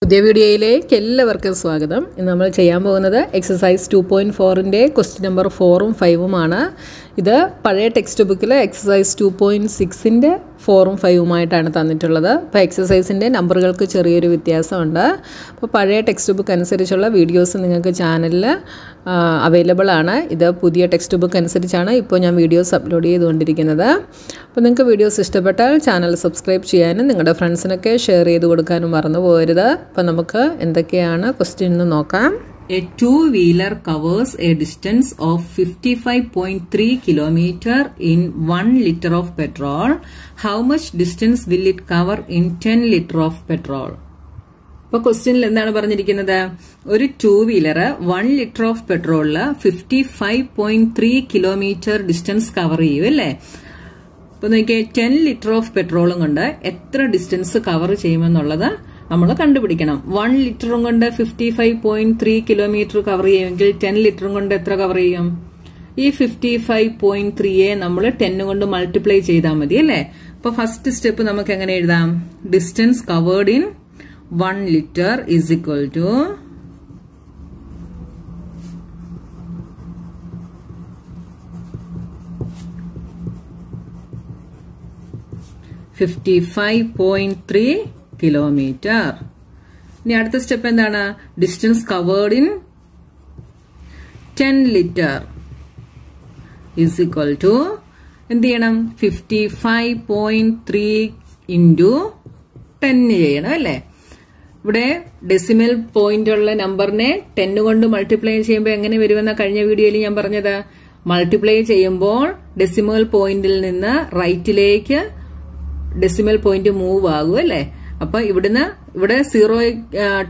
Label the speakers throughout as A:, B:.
A: പുതിയ വീഡിയോയിലേക്ക് എല്ലാവർക്കും സ്വാഗതം ഇന്ന് നമ്മൾ ചെയ്യാൻ പോകുന്നത് എക്സസൈസ് ടു പോയിൻറ്റ് ഫോറിൻ്റെ ക്വസ്റ്റ്യൻ നമ്പർ ഫോറും ഫൈവുമാണ് ഇത് പഴയ ടെക്സ്റ്റ് ബുക്കിൽ എക്സസൈസ് ടു പോയിൻറ്റ് സിക്സിൻ്റെ ഫോറും ഫൈവുമായിട്ടാണ് തന്നിട്ടുള്ളത് അപ്പോൾ എക്സസൈസിൻ്റെ നമ്പറുകൾക്ക് ചെറിയൊരു വ്യത്യാസമുണ്ട് അപ്പോൾ പഴയ ടെക്സ്റ്റ് ബുക്ക് അനുസരിച്ചുള്ള വീഡിയോസ് നിങ്ങൾക്ക് ചാനലിൽ അവൈലബിൾ ആണ് ഇത് പുതിയ ടെക്സ്റ്റ് ബുക്ക് അനുസരിച്ചാണ് ഇപ്പോൾ ഞാൻ വീഡിയോസ് അപ്ലോഡ് ചെയ്തുകൊണ്ടിരിക്കുന്നത് അപ്പോൾ നിങ്ങൾക്ക് വീഡിയോസ് ഇഷ്ടപ്പെട്ടാൽ ചാനൽ സബ്സ്ക്രൈബ് ചെയ്യാനും നിങ്ങളുടെ ഫ്രണ്ട്സിനൊക്കെ ഷെയർ ചെയ്ത് കൊടുക്കാനും മറന്നു പോകരുത് അപ്പോൾ നമുക്ക് എന്തൊക്കെയാണ് ക്വസ്റ്റ്യൻ എന്ന് നോക്കാം A two-wheeler covers a distance of 55.3 kilometer in 1 liter of petrol. How much distance will it cover in 10 liter of petrol? ഇപ്പൊ ക്വസ്റ്റ്യനിൽ എന്താണ് പറഞ്ഞിരിക്കുന്നത് ഒരു two wheeler one litre of പെട്രോളിൽ fifty five point three kilometre distance cover ചെയ്യും അല്ലേ അപ്പോൾ നോക്കിയാൽ ടെൻ ലിറ്റർ ഓഫ് പെട്രോളും കൊണ്ട് എത്ര ഡിസ്റ്റൻസ് കവർ ചെയ്യുമെന്നുള്ളത് നമ്മൾ കണ്ടുപിടിക്കണം വൺ ലിറ്ററും കൊണ്ട് fifty five point three kilometre cover ചെയ്യുമെങ്കിൽ ടെൻ ലിറ്ററും കൊണ്ട് എത്ര കവർ ചെയ്യും ഈ ഫിഫ്റ്റി ഫൈവ് പോയിന്റ് ത്രീയെ നമ്മൾ ടെന്ന് കൊണ്ട് മൾട്ടിപ്ലൈ ചെയ്താൽ മതി അല്ലേ അപ്പൊ ഫസ്റ്റ് സ്റ്റെപ്പ് നമുക്ക് എങ്ങനെ എഴുതാം distance covered in one litre is equal to fifty five point three kilometre ഇനി അടുത്ത സ്റ്റെപ്പ് എന്താണ് distance covered in ten litre is equal to എന്ത് ചെയ്യണം fifty five point three into ten ചെയ്യണം അല്ലേ ഇവിടെ ഡെസിമൽ പോയിന്റ് ഉള്ള നമ്പറിനെ ടെന്ന് കൊണ്ട് മൾട്ടിപ്ലൈ ചെയ്യുമ്പോൾ എങ്ങനെ വരുമെന്ന കഴിഞ്ഞ വീഡിയോയിൽ ഞാൻ പറഞ്ഞത് മൾട്ടിപ്ലൈ ചെയ്യുമ്പോൾ ഡെസിമൽ പോയിന്റിൽ നിന്ന് റൈറ്റിലേക്ക് ഡെസിമൽ പോയിന്റ് മൂവ് ആകും അല്ലേ അപ്പൊ ഇവിടുന്ന് ഇവിടെ സീറോ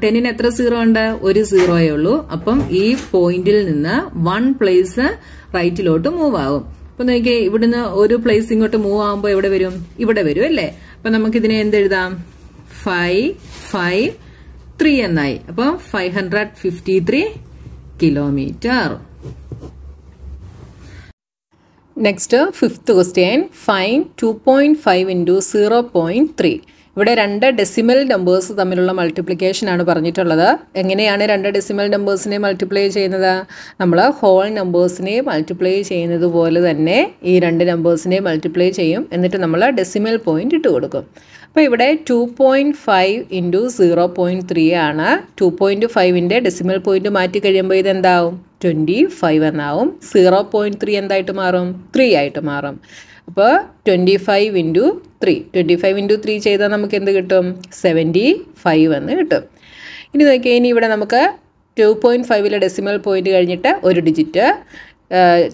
A: ടെന്നിന് എത്ര സീറോ ഉണ്ട് ഒരു സീറോയേ ഉള്ളൂ അപ്പം ഈ പോയിന്റിൽ നിന്ന് വൺ പ്ലേസ് റൈറ്റിലോട്ട് മൂവ് ആവും അപ്പൊ നോക്കിയേ ഇവിടുന്ന് ഒരു പ്ലേസ് ഇങ്ങോട്ട് മൂവ് ആവുമ്പോൾ എവിടെ വരും ഇവിടെ വരും അല്ലേ അപ്പൊ നമുക്ക് ഇതിനെ എന്തെഴുതാം ഫൈവ് ഫൈവ് ത്രീ എന്നായി അപ്പൊ five hundred fifty three kilometre next fifth question fine two point five into zero point three ഇവിടെ രണ്ട് ഡെസിമൽ നമ്പേഴ്സ് തമ്മിലുള്ള മൾട്ടിപ്ലിക്കേഷൻ ആണ് പറഞ്ഞിട്ടുള്ളത് എങ്ങനെയാണ് രണ്ട് ഡെസിമൽ നമ്പേഴ്സിനെ മൾട്ടിപ്ലൈ ചെയ്യുന്നത് നമ്മൾ ഹോൾ നമ്പേഴ്സിനെ മൾട്ടിപ്ലൈ ചെയ്യുന്നത് പോലെ തന്നെ ഈ രണ്ട് നമ്പേഴ്സിനെ മൾട്ടിപ്ലൈ ചെയ്യും എന്നിട്ട് നമ്മൾ ഡെസിമൽ പോയിൻ്റ് ഇട്ട് കൊടുക്കും അപ്പോൾ ഇവിടെ two point five into zero point three ആണ് ടു പോയിൻറ്റ് ഫൈവിൻ്റെ ഡെസിമൽ പോയിൻ്റ് മാറ്റി കഴിയുമ്പോൾ ഇതെന്താവും ട്വൻറ്റി ഫൈവ് എന്നാവും സീറോ പോയിൻറ്റ് ത്രീ എന്തായിട്ട് മാറും ത്രീ ആയിട്ട് മാറും അപ്പോൾ twenty five into three twenty five into three ചെയ്താൽ നമുക്ക് എന്ത് കിട്ടും സെവൻറ്റി ഫൈവ് എന്ന് കിട്ടും ഇനി നോക്കിയാൽ ഇനി ഇവിടെ നമുക്ക് ടു പോയിൻറ്റ് ഫൈവിലെ ഡെസിമൽ പോയിൻ്റ് കഴിഞ്ഞിട്ട് ഒരു ഡിജിറ്റ്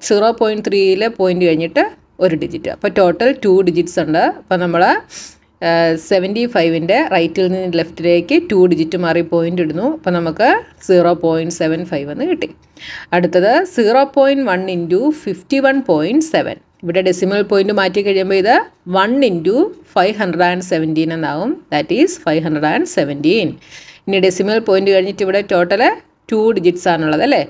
A: സീറോ പോയിൻറ്റ് ത്രീയിലെ പോയിൻ്റ് കഴിഞ്ഞിട്ട് ഒരു ഡിജിറ്റ് അപ്പോൾ ടോട്ടൽ ടു ഡിജിറ്റ്സ് ഉണ്ട് അപ്പോൾ നമ്മൾ സെവൻറ്റി ഫൈവിൻ്റെ റൈറ്റിൽ നിന്ന് ലെഫ്റ്റിലേക്ക് ടു ഡിജിറ്റ് മാറി പോയിൻ്റ് ഇടുന്നു അപ്പോൾ നമുക്ക് സീറോ പോയിൻറ്റ് സെവൻ ഫൈവ് എന്ന് കിട്ടി അടുത്തത് zero point one into fifty one point seven ഇവിടെ ഡെസിമൽ പോയിന്റ് മാറ്റി കഴിയുമ്പോൾ ഇത് one into five hundred and seventeen എന്നാവും that is five hundred and seventeen ഇനി ഡെസിമൽ പോയിന്റ് കഴിഞ്ഞിട്ട് ഇവിടെ ടോട്ടൽ ടു ഡിജിറ്റ്സ് ആണുള്ളത് അല്ലേ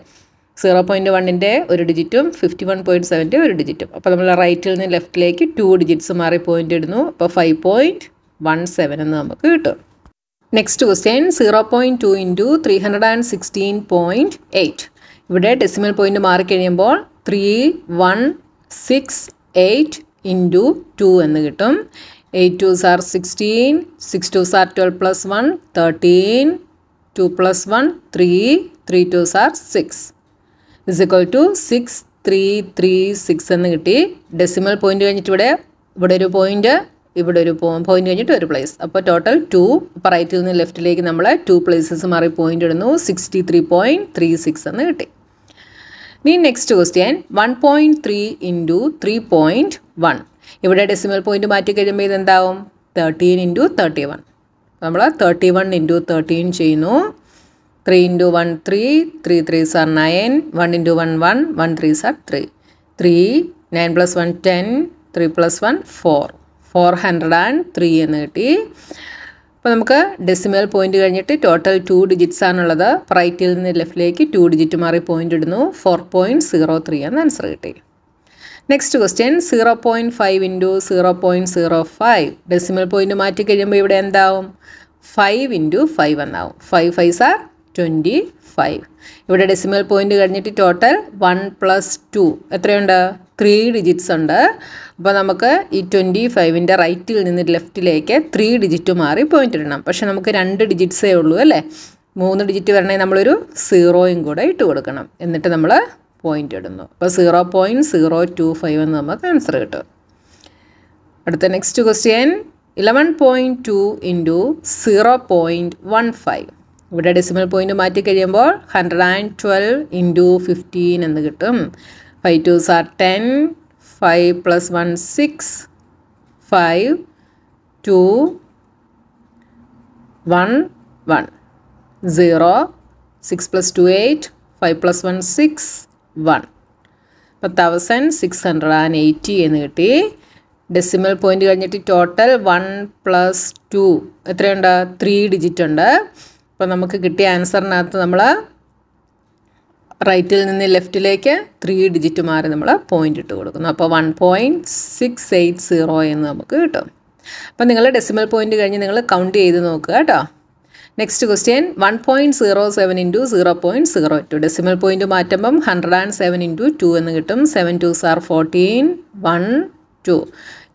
A: സീറോ പോയിൻറ്റ് വണ്ണിൻ്റെ ഒരു ഡിജിറ്റും ഫിഫ്റ്റി വൺ പോയിൻറ്റ് സെവൻ്റെ ഒരു ഡിജിറ്റും അപ്പോൾ നമ്മൾ റൈറ്റിൽ നിന്ന് ലെഫ്റ്റിലേക്ക് ടു ഡിജിറ്റ്സ് മാറി പോയിൻ്റ് ഇടുന്നു അപ്പോൾ ഫൈവ് പോയിൻറ്റ് വൺ സെവൻ എന്ന് നമുക്ക് കിട്ടും next question zero point two into three hundred and sixteen point eight ഇവിടെ ഡെസിമൽ പോയിൻറ്റ് മാറിക്കഴിയുമ്പോൾ three one six eight into two എന്ന് കിട്ടും eight twos are sixteen six twos are twelve plus one thirteen two plus one three three twos are six is equal to six three three six എന്ന് കിട്ടി decimal point കഴിഞ്ഞിട്ട് ഇവിടെ ഇവിടെ ഒരു point ഇവിടെ ഒരു പോയിന്റ് കഴിഞ്ഞിട്ട് ഒരു പ്ലേസ് അപ്പോൾ ടോട്ടൽ ടു റൈറ്റിൽ നിന്ന് ലെഫ്റ്റിലേക്ക് നമ്മൾ ടു പ്ലേസസ് മാറി പോയിന്റ് ഇടുന്നു sixty three point three six എന്ന് കിട്ടി ഇനി next question one point three into three point one ഇവിടെ ഡെസിമൽ പോയിൻറ്റ് മാറ്റി കഴിയുമ്പോൾ ഇതെന്താവും തേർട്ടീൻ ഇൻറ്റു തേർട്ടി വൺ നമ്മൾ തേർട്ടി വൺ ഇൻറ്റു തേർട്ടീൻ ചെയ്യുന്നു three into one three three threes are nine one into one one one threes are three three nine plus one ten three plus one four four hundred and three എന്ന് കിട്ടി അപ്പോൾ നമുക്ക് decimal point കഴിഞ്ഞിട്ട് total two digits ആണുള്ളത് റൈറ്റിൽ നിന്ന് ലെഫ്റ്റിലേക്ക് two digit മാറി പോയിന്റ് ഇടുന്നു ഫോർ പോയിൻറ്റ് സീറോ ത്രീ എന്ന് ആൻസർ കിട്ടി next question zero point five into zero point zero five decimal point മാറ്റി കഴിയുമ്പോൾ ഇവിടെ എന്താവും ഫൈവ് ഇൻറ്റു ഫൈവ് എന്നാവും five fives are twenty five ഇവിടെ ഡെസിമൽ പോയിന്റ് കഴിഞ്ഞിട്ട് ടോട്ടൽ വൺ പ്ലസ് ടു എത്രയുണ്ട് ത്രീ ഡിജിറ്റ്സ് ഉണ്ട് അപ്പോൾ നമുക്ക് ഈ ട്വൻറ്റി ഫൈവിൻ്റെ റൈറ്റിൽ നിന്ന് ലെഫ്റ്റിലേക്ക് ത്രീ ഡിജിറ്റ് മാറി പോയിൻ്റ് ഇടണം പക്ഷേ നമുക്ക് രണ്ട് ഡിജിറ്റ്സേ ഉള്ളൂ അല്ലേ മൂന്ന് ഡിജിറ്റ് വരണമെങ്കിൽ നമ്മളൊരു സീറോയും കൂടെ ഇട്ട് കൊടുക്കണം എന്നിട്ട് നമ്മൾ പോയിൻ്റ് ഇടുന്നു അപ്പോൾ zero point zero two five എന്ന് നമുക്ക് ആൻസർ കിട്ടും അടുത്ത next question eleven point two into zero point one five ഇവിടെ ഡെസിമൽ പോയിൻ്റ് മാറ്റി കഴിയുമ്പോൾ hundred and twelve into fifteen എന്ന് കിട്ടും five twos are ten five plus one six five two one one zero six plus two eight five plus one six one അപ്പോൾ thousand six hundred and eighty എന്ന് കിട്ടി decimal point കഴിഞ്ഞിട്ട് total one plus two എത്രയുണ്ട് three digit ഉണ്ട് അപ്പോൾ നമുക്ക് കിട്ടിയ ആൻസറിനകത്ത് നമ്മൾ റൈറ്റിൽ നിന്ന് ലെഫ്റ്റിലേക്ക് ത്രീ ഡിജിറ്റ് മാറി നമ്മൾ പോയിൻ്റ് ഇട്ട് കൊടുക്കുന്നു അപ്പോൾ one point six eight zero എന്ന് നമുക്ക് കിട്ടും അപ്പം നിങ്ങൾ ഡെസിമൽ പോയിൻ്റ് കഴിഞ്ഞ് നിങ്ങൾ കൗണ്ട് ചെയ്ത് നോക്കുക കേട്ടോ next question one point zero seven into zero point zero two decimal point മാറ്റുമ്പം hundred and seven into two എന്ന് കിട്ടും seven twos are fourteen one two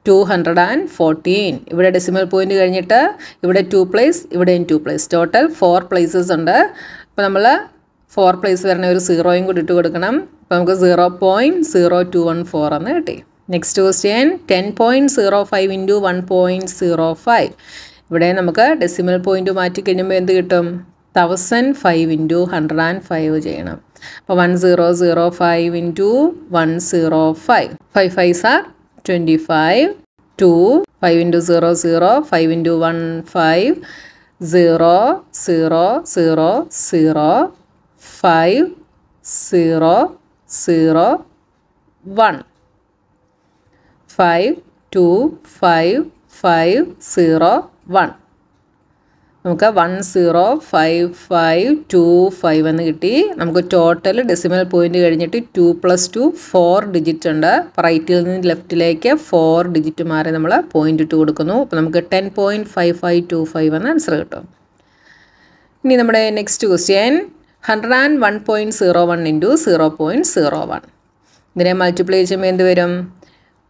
A: two hundred and fourteen ഇവിടെ decimal point കഴിഞ്ഞിട്ട് ഇവിടെ two place ഇവിടെയും two place total four places ഉണ്ട് അപ്പോൾ നമ്മൾ ഫോർ പ്ലേസ് വരണ ഒരു സീറോയും കൂടി ഇട്ട് കൊടുക്കണം അപ്പോൾ നമുക്ക് zero point zero two one four എന്ന് കിട്ടി next question ten point zero five into one point zero five ഇവിടെ നമുക്ക് ഡെസിമൽ പോയിൻ്റ് മാറ്റി കഴിയുമ്പോൾ എന്ത് കിട്ടും thousand five into hundred and five ചെയ്യണം അപ്പോൾ one zero zero five into one zero five five fives are twenty five two five into zero zero five into one five zero zero zero zero five zero zero one five two five five zero one നമുക്ക് one zero five five two five എന്ന് കിട്ടി നമുക്ക് total decimal point കഴിഞ്ഞിട്ട് two plus two four digit ഉണ്ട് റൈറ്റിൽ നിന്ന് ലെഫ്റ്റിലേക്ക് four digit മാറി നമ്മൾ പോയിന്റ് ഇട്ട് കൊടുക്കുന്നു അപ്പോൾ നമുക്ക് ten point five five two five എന്ന ആൻസർ കിട്ടും ഇനി നമ്മുടെ next question hundred and one point zero one into zero point zero one ഇതിനെ മൾട്ടിപ്ലൈ ചെയ്യുമ്പോൾ എന്ത് വരും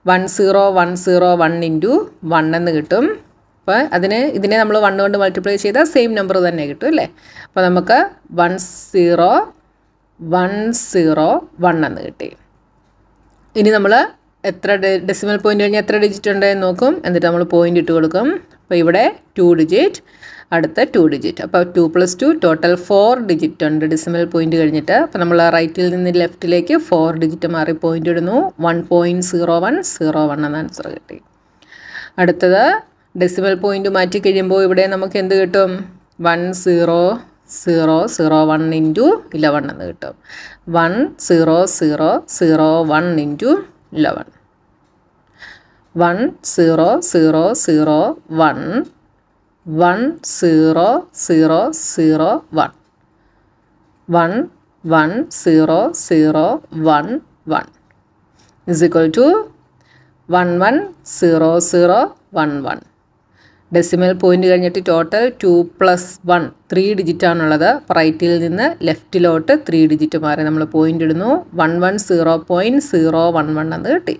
A: one zero one zero one into one എന്ന് കിട്ടും അപ്പോൾ അതിന് ഇതിനെ നമ്മൾ വൺ കൊണ്ട് മൾട്ടിപ്ലൈ ചെയ്താൽ സെയിം നമ്പർ തന്നെ കിട്ടും അല്ലേ അപ്പോൾ നമുക്ക് one zero one zero one എന്ന് കിട്ടി ഇനി നമ്മൾ എത്ര ഡെസിമൽ പോയിൻ്റ് കഴിഞ്ഞാൽ എത്ര ഡിജിറ്റ് ഉണ്ടെന്ന് നോക്കും എന്നിട്ട് നമ്മൾ പോയിൻ്റ് ഇട്ട് കൊടുക്കും അപ്പോൾ ഇവിടെ ടു ഡിജിറ്റ് അടുത്ത ടു ഡിജിറ്റ് അപ്പോൾ two plus two total four digit ഉണ്ട് ഡെസിമൽ പോയിന്റ് കഴിഞ്ഞിട്ട് അപ്പോൾ നമ്മൾ റൈറ്റിൽ നിന്ന് ലെഫ്റ്റിലേക്ക് ഫോർ ഡിജിറ്റ് മാറി പോയിന്റ് ഇടുന്നു one point zero one zero one എന്ന ആൻസർ കിട്ടി അടുത്തത് ഡെസിമൽ പോയിന്റ് മാറ്റി കഴിയുമ്പോൾ ഇവിടെ നമുക്ക് എന്ത് കിട്ടും one zero zero zero one into eleven എന്ന് കിട്ടും one zero zero zero one into eleven one zero zero zero one one zero zero zero one one one zero zero one one is equal to one one zero zero one one decimal point കഴിഞ്ഞിട്ട് total two plus one three ഡിജിറ്റാണുള്ളത് റൈറ്റിൽ നിന്ന് ലെഫ്റ്റിലോട്ട് three digit മാറി നമ്മൾ point ഇടുന്നു one one zero point zero one one എന്ന് കിട്ടി